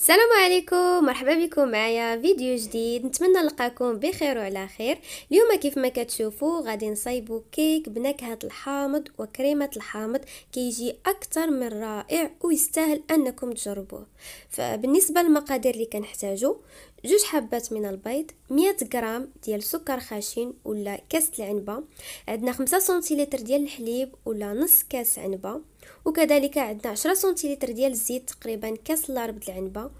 السلام عليكم مرحبا بكم معايا فيديو جديد نتمنى نلقاكم بخير وعلى خير اليوم كيف ما كتشوفوا غادي نصايبوا كيك بنكهه الحامض وكريمه الحامض كيجي اكثر من رائع ويستاهل انكم تجربوه فبالنسبه للمقادير اللي كنحتاجو جوج حبات من البيض 100 غرام ديال سكر خشن ولا كاس العنبه عندنا 5 سنتيلتر ديال الحليب ولا نص كاس عنبه وكذلك عندنا 10 سنتيلتر ديال الزيت تقريبا كاس لارب العنبه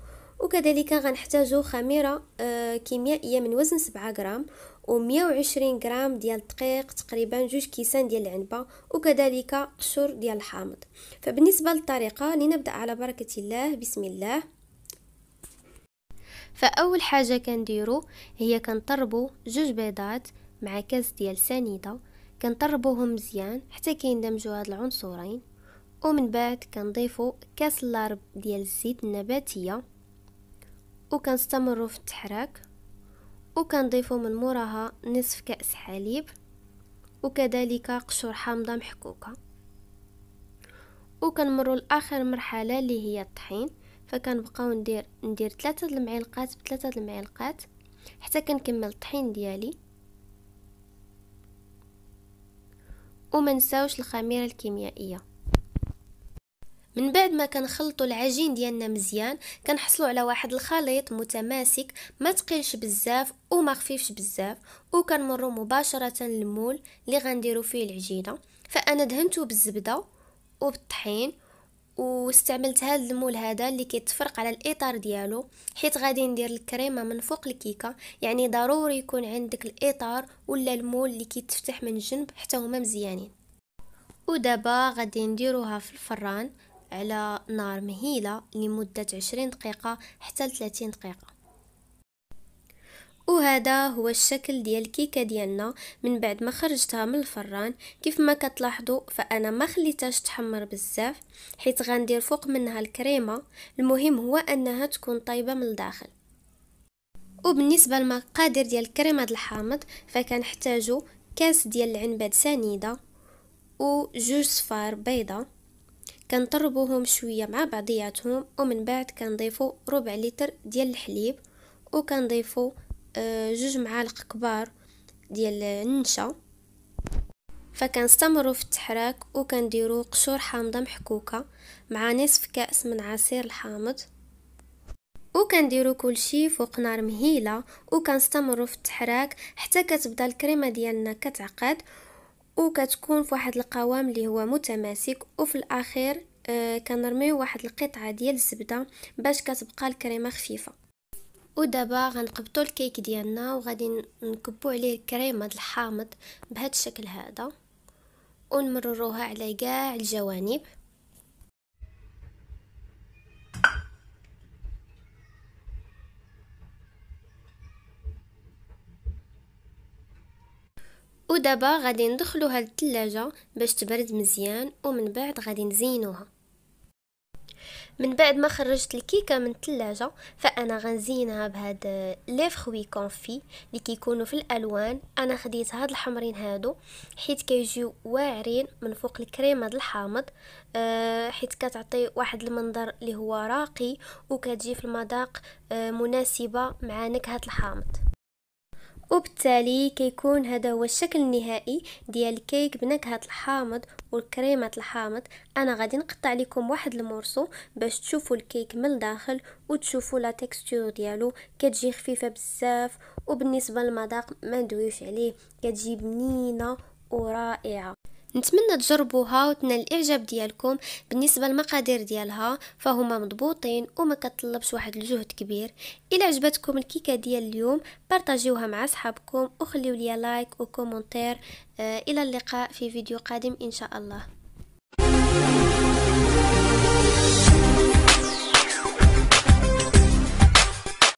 وكذلك غنحتاجو خميره آه، كيميائيه من وزن 7 غرام و120 غرام ديال الدقيق تقريبا جوج كيسان ديال العنبه وكذلك قشور ديال الحامض فبالنسبه للطريقه لنبدا على بركه الله بسم الله فاول حاجه كنديرو هي كنطربو جوج بيضات مع كاس ديال سنيده كنطربوهم مزيان حتى كيندمجوا هاد العنصرين ومن بعد كنضيفو كاس لارب ديال الزيت النباتيه وكنستمروا في التحراك وكنضيفو من موراها نصف كاس حليب وكذلك قشور حامضه محكوكه وكنمروا لاخر مرحله اللي هي الطحين فكنبقاو ندير ندير ثلاثه المعلقات بثلاثه المعلقات حتى كنكمل الطحين ديالي وما نساوش الخميره الكيميائيه من بعد ما كنخلطوا العجين ديالنا مزيان كنحصلوا على واحد الخليط متماسك ما تقيلش بزاف وما خفيفش بزاف وكنمروا مباشره للمول اللي غنديروا فيه العجينه فانا دهنته بالزبده وبالطحين واستعملت هذا المول هذا اللي كيتفرق على الاطار ديالو حيت غادي ندير الكريمه من فوق الكيكه يعني ضروري يكون عندك الاطار ولا المول اللي كيتفتح من الجنب حتى هما مزيانين ودابا غادي نديروها في الفران على نار مهيلة لمدة عشرين دقيقة حتى 30 دقيقة وهذا هو الشكل ديال الكيكه ديالنا من بعد ما خرجتها من الفران كيف ما كتلاحظوا فانا ما خليتهاش تحمر بزاف حيت غندير فوق منها الكريمه المهم هو انها تكون طيبه من الداخل وبالنسبه للمقادير ديال الكريمه ديال الحامض فكنحتاجو كاس ديال العنبه سنيده وجوج صفار بيضه كنطربوهم شويه مع بعضياتهم ومن بعد كنضيفوا ربع لتر ديال الحليب وكنضيفوا آه، جوج معالق كبار ديال النشا فكنستمروا في التحراك وكنديروا قشور حامضه محكوكه مع نصف كاس من عصير الحامض وكنديروا كلشي فوق نار مهيله وكنستمروا في التحراك حتى كتبدا الكريمه ديالنا كتعقد وكتكون فواحد القوام اللي هو متماسك وفي الاخير آه كنرميو واحد القطعه ديال الزبده باش كتبقى الكريمه خفيفه ودابا غنقبطو الكيك ديالنا وغادي نكبو عليه الكريمه الحامض بهذا الشكل هذا ونمرروها على كاع الجوانب ودابا غادي ندخلوها للثلاجة باش تبرد مزيان ومن بعد غادي نزينوها من بعد ما خرجت الكيكه من الثلاجه فانا غنزينها بهاد لي فروي كونفي اللي كيكونوا في الالوان انا خديت هاد الحمرين هادو حيت كيجيو واعرين من فوق الكريمه د الحامض آه، حيت كتعطي واحد المنظر اللي هو راقي وكتجي في المذاق آه، مناسبه مع نكهه الحامض وبالتالي كيكون هذا هو الشكل النهائي ديال الكيك بنكهه الحامض والكريمه الحامض انا غادي نقطع لكم واحد المورسو باش تشوفوا الكيك من الداخل وتشوفوا لا تيكستور ديالو كتجي خفيفه بزاف وبالنسبه للمذاق ما ندويوش عليه كتجي بنينه ورائعه نتمنى تجربوها وتنال الاعجاب ديالكم بالنسبه للمقادير ديالها فهما مضبوطين وما كتطلبش واحد الجهد كبير الى عجبتكم الكيكه ديال اليوم بارطاجيوها مع صحابكم وخليو لي لايك وكومنتير آه، الى اللقاء في فيديو قادم ان شاء الله